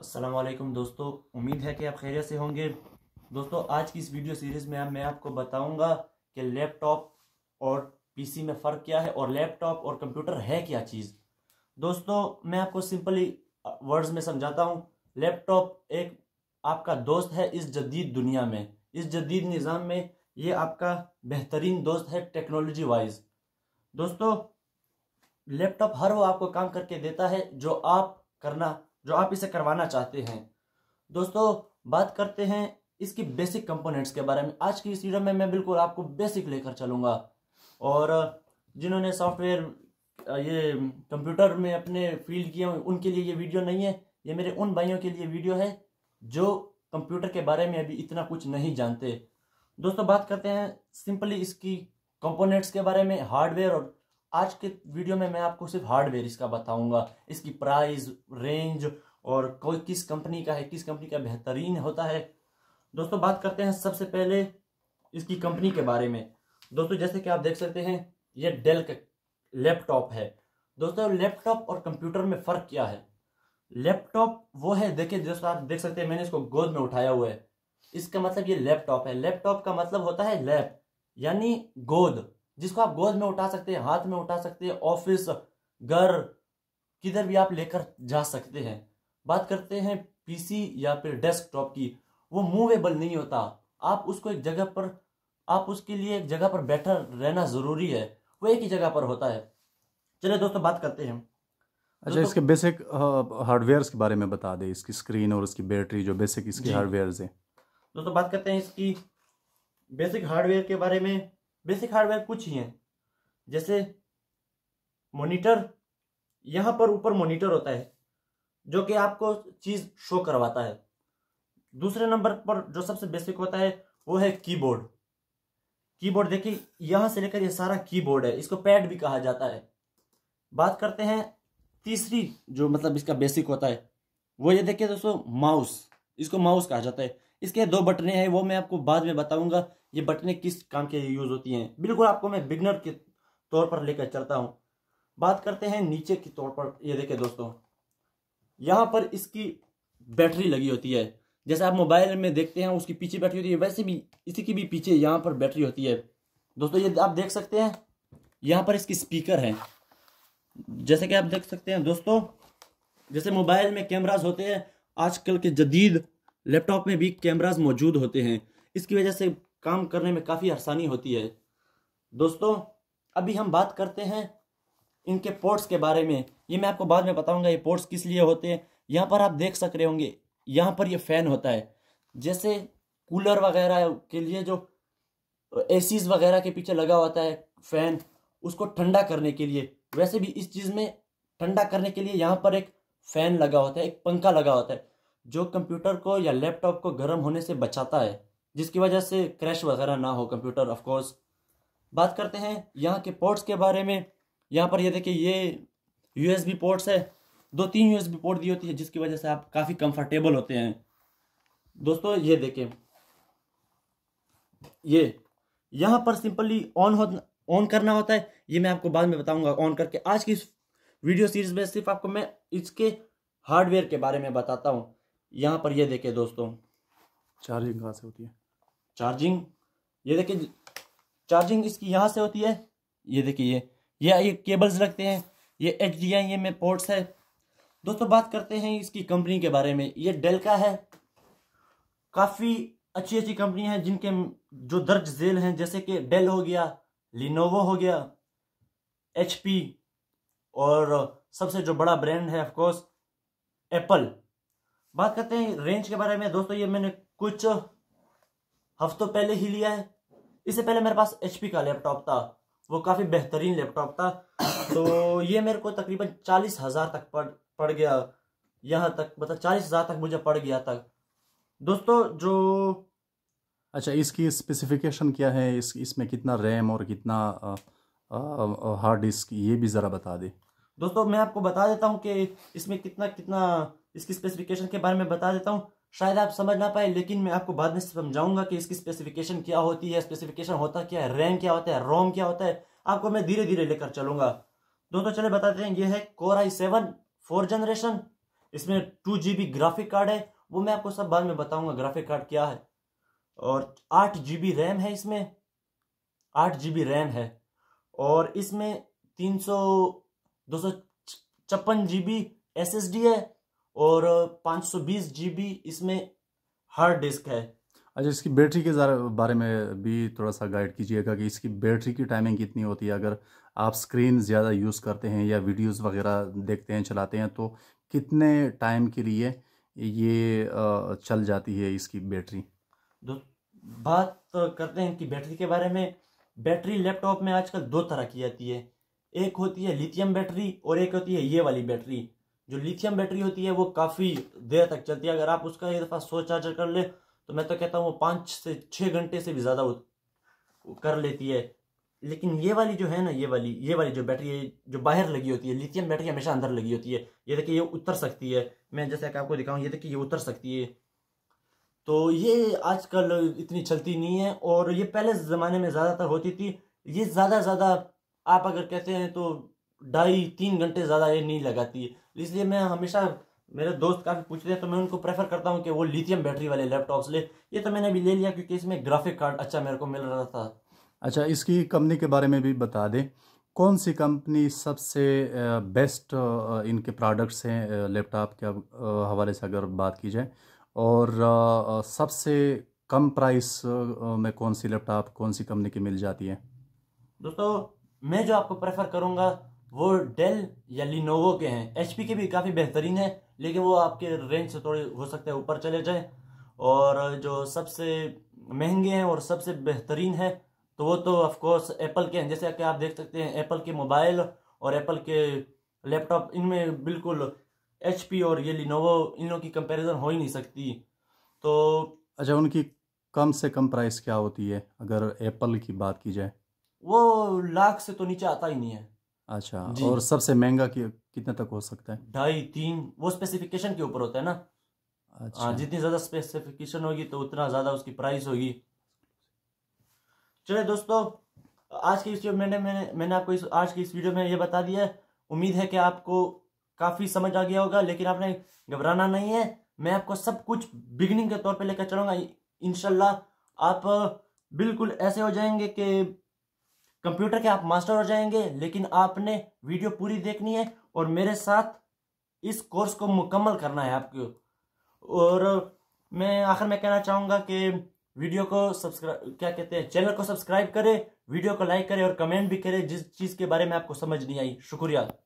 असलम दोस्तों उम्मीद है कि आप खैरियत से होंगे दोस्तों आज की इस वीडियो सीरीज़ में मैं आपको बताऊंगा कि लैपटॉप और पीसी में फ़र्क क्या है और लैपटॉप और कंप्यूटर है क्या चीज़ दोस्तों मैं आपको सिंपली वर्ड्स में समझाता हूँ लैपटॉप एक आपका दोस्त है इस जदीद दुनिया में इस जदीद निज़ाम में ये आपका बेहतरीन दोस्त है टेक्नोलॉजी वाइज दोस्तों लैपटॉप हर वो आपको काम करके देता है जो आप करना जो आप इसे करवाना चाहते हैं दोस्तों बात करते हैं इसकी बेसिक कंपोनेंट्स के बारे में आज की इस वीडियो में मैं बिल्कुल आपको बेसिक लेकर चलूँगा और जिन्होंने सॉफ्टवेयर ये कंप्यूटर में अपने फील्ड किए उनके लिए ये वीडियो नहीं है ये मेरे उन भाइयों के लिए वीडियो है जो कंप्यूटर के बारे में अभी इतना कुछ नहीं जानते दोस्तों बात करते हैं सिंपली इसकी कंपोनेंट्स के बारे में हार्डवेयर और आज के वीडियो में मैं आपको सिर्फ हार्डवेयर इसका बताऊंगा इसकी प्राइस रेंज और कोई किस कंपनी का है किस कंपनी का बेहतरीन होता है दोस्तों बात करते हैं सबसे पहले इसकी कंपनी के बारे में दोस्तों जैसे कि आप देख सकते हैं ये डेल का लैपटॉप है दोस्तों लैपटॉप और कंप्यूटर में फ़र्क क्या है लैपटॉप वो है देखिए दोस्तों आप देख सकते हैं मैंने इसको गोद में उठाया हुआ है इसका मतलब ये लैपटॉप है लैपटॉप का मतलब होता है लैप यानी गोद जिसको आप गोद में उठा सकते हैं हाथ में उठा सकते हैं ऑफिस घर किधर भी आप लेकर जा सकते हैं बात करते हैं पीसी या फिर डेस्कटॉप की वो मूवेबल नहीं होता आप उसको एक जगह पर आप उसके लिए एक जगह पर बैठा रहना जरूरी है वो एक ही जगह पर होता है चलिए दोस्तों बात करते हैं अच्छा इसके बेसिक हार्डवेयर के बारे में बता दें इसकी स्क्रीन और इसकी बैटरी जो बेसिक इसकी हार्डवेयर है दोस्तों बात करते हैं इसकी बेसिक हार्डवेयर के बारे में बेसिक हार्डवेयर कुछ ही है जैसे मोनिटर यहाँ पर ऊपर मोनिटर होता है जो कि आपको चीज़ शो करवाता है दूसरे नंबर पर जो सबसे बेसिक होता है वो है कीबोर्ड कीबोर्ड देखिए यहां से लेकर ये सारा कीबोर्ड है इसको पैड भी कहा जाता है बात करते हैं तीसरी जो मतलब इसका बेसिक होता है वो ये देखिए दोस्तों माउस इसको माउस कहा जाता है इसके दो बटने हैं वो मैं आपको बाद में बताऊंगा ये बटने किस काम के यूज होती हैं बिल्कुल आपको मैं बिगनर के तौर पर लेकर चलता हूँ बात करते हैं नीचे के तौर पर ये देखे दोस्तों यहाँ पर इसकी बैटरी लगी होती है जैसे आप मोबाइल में देखते हैं उसकी पीछे बैटरी होती है वैसे भी इसी की भी पीछे यहाँ पर बैटरी होती है दोस्तों ये आप देख सकते हैं यहाँ पर इसकी स्पीकर है जैसे कि आप देख सकते हैं दोस्तों जैसे मोबाइल में कैमराज होते हैं आजकल के जदीद लैपटॉप में भी कैमराज मौजूद होते हैं इसकी वजह से काम करने में काफ़ी आसानी होती है दोस्तों अभी हम बात करते हैं इनके पोर्ट्स के बारे में ये मैं आपको बाद में बताऊंगा ये पोर्ट्स किस लिए होते हैं यहाँ पर आप देख सक रहे होंगे यहाँ पर ये फ़ैन होता है जैसे कूलर वगैरह के लिए जो ए वगैरह के पीछे लगा होता है फ़ैन उसको ठंडा करने के लिए वैसे भी इस चीज़ में ठंडा करने के लिए यहाँ पर एक फ़ैन लगा होता है एक पंखा लगा होता है जो कंप्यूटर को या लैपटॉप को गर्म होने से बचाता है जिसकी वजह से क्रैश वगैरह ना हो कंप्यूटर ऑफ कोर्स बात करते हैं यहाँ के पोर्ट्स के बारे में यहाँ पर ये यह देखिए ये यूएसबी पोर्ट्स है दो तीन यूएसबी पोर्ट दी होती है जिसकी वजह से आप काफ़ी कंफर्टेबल होते हैं दोस्तों ये देखें ये यहाँ पर सिंपली ऑन हो ऑन करना होता है ये मैं आपको बाद में बताऊंगा ऑन करके आज की वीडियो सीरीज में सिर्फ आपको मैं इसके हार्डवेयर के बारे में बताता हूँ यहाँ पर ये यह देखे दोस्तों चार्जिंग कहाँ से होती है चार्जिंग ये देखिए चार्जिंग इसकी यहाँ से होती है ये देखिए ये ये ये केबल्स लगते हैं ये एच डी आई में पोर्ट्स है दोस्तों बात करते हैं इसकी कंपनी के बारे में ये डेल का है काफ़ी अच्छी अच्छी कंपनी है जिनके जो दर्ज जेल हैं जैसे कि डेल हो गया लिनोवो हो गया एच और सबसे जो बड़ा ब्रांड है ऑफकोर्स एप्पल बात करते हैं रेंज के बारे में दोस्तों ये मैंने कुछ हफ्तों पहले ही लिया है इससे पहले मेरे पास एच का लैपटॉप था वो काफ़ी बेहतरीन लैपटॉप था तो ये मेरे को तकरीबन चालीस हज़ार तक पड़ पड़ गया यहाँ तक मतलब चालीस हज़ार तक मुझे पड़ गया था दोस्तों जो अच्छा इसकी स्पेसिफिकेशन क्या है इस इसमें कितना रैम और कितना हार्ड डिस्क ये भी ज़रा बता दे दोस्तों मैं आपको बता देता हूँ कि इसमें कितना कितना इसकी स्पेसिफिकेशन के बारे में बता देता हूँ शायद आप समझ ना पाए लेकिन मैं आपको बाद में समझाऊंगा कि इसकी स्पेसिफिकेशन क्या होती है स्पेसिफिकेशन होता क्या है रैम क्या होता है रोम क्या होता है आपको मैं धीरे धीरे लेकर चलूंगा दोस्तों चले बताते हैं ये है core I seven four generation इसमें two G B graphic card है वो मैं आपको सब बाद में बताऊंगा ग्राफिक कार्ड क्या है और आठ जी बी रैम है इसमें आठ जी बी रैम है और इसमें तीन सौ दो सौ छप्पन G B S S D है और जी बी इसमें हार्ड डिस्क है अच्छा इसकी बैटरी के बारे में भी थोड़ा सा गाइड कीजिएगा कि इसकी बैटरी की टाइमिंग कितनी होती है अगर आप स्क्रीन ज़्यादा यूज़ करते हैं या वीडियोस वगैरह देखते हैं चलाते हैं तो कितने टाइम के लिए ये चल जाती है इसकी बैटरी बात तो करते हैं कि बैटरी के बारे में बैटरी लैपटॉप में आजकल दो तरह की आती है एक होती है लिथियम बैटरी और एक होती है ये वाली बैटरी जो लिथियम बैटरी होती है वो काफ़ी देर तक चलती है अगर आप उसका एक दफ़ा सो चार्जर कर ले तो मैं तो कहता हूँ वो पाँच से छः घंटे से भी ज़्यादा कर लेती है लेकिन ये वाली जो है ना ये वाली ये वाली जो बैटरी है जो बाहर लगी होती है लिथियम बैटरी हमेशा अंदर लगी होती है ये देखिए ये उतर सकती है मैं जैसे कि आपको दिखाऊँ ये देखिए ये उतर सकती है तो ये आजकल इतनी चलती नहीं है और ये पहले ज़माने में ज़्यादातर होती थी ये ज़्यादा ज़्यादा आप अगर कहते हैं तो ढाई तीन घंटे ज़्यादा ये नहीं लगाती इसलिए मैं हमेशा मेरे दोस्त काफ़ी पूछ रहे हैं तो मैं उनको प्रेफर करता हूँ कि वो लिथियम बैटरी वाले लैपटॉप्स ले ये तो मैंने अभी ले लिया क्योंकि इसमें ग्राफिक कार्ड अच्छा मेरे को मिल रहा था अच्छा इसकी कंपनी के बारे में भी बता दें कौन सी कंपनी सबसे बेस्ट इनके प्रोडक्ट्स हैं लैपटॉप के हवाले से अगर बात की जाए और सबसे कम प्राइस में कौन सी लैपटॉप कौन सी कंपनी की मिल जाती है दोस्तों मैं जो आपको प्रेफर करूँगा वो डेल या लिनोवो के हैं एच के भी काफ़ी बेहतरीन है लेकिन वो आपके रेंज से थोड़े हो सकता है ऊपर चले जाए और जो सबसे महंगे हैं और सबसे बेहतरीन है तो वो तो ऑफकोर्स एप्पल के हैं जैसे कि आप देख सकते हैं एप्पल के मोबाइल और एप्पल के लैपटॉप इनमें बिल्कुल एच और ये लिनोवो इन लोगों की कंपेरिजन हो ही नहीं सकती तो अच्छा उनकी कम से कम प्राइस क्या होती है अगर एप्पल की बात की जाए वो लाख से तो नीचे आता ही नहीं है अच्छा और सबसे महंगा कितने तक हो सकता है ढाई तीन वो स्पेसिफिकेशन के ऊपर होता है ना अच्छा आ, हाँ, जितनी ज़्यादा स्पेसिफिकेशन होगी तो उतना ज़्यादा उसकी प्राइस होगी चले दोस्तों आज की इस वीडियो मैंने मैंने मैंने आपको इस आज की इस वीडियो में ये बता दिया है उम्मीद है कि आपको काफ़ी समझ आ गया होगा लेकिन आपने घबराना नहीं है मैं आपको सब कुछ बिगनिंग के तौर पे लेकर चलूंगा इनशाला आप बिल्कुल ऐसे हो जाएंगे कि कंप्यूटर के आप मास्टर हो जाएंगे लेकिन आपने वीडियो पूरी देखनी है और मेरे साथ इस कोर्स को मुकम्मल करना है आपको और मैं आखिर में कहना चाहूँगा कि वीडियो को सब्सक्राइब क्या कहते हैं चैनल को सब्सक्राइब करें वीडियो को लाइक करें और कमेंट भी करें जिस चीज़ के बारे में आपको समझ नहीं आई शुक्रिया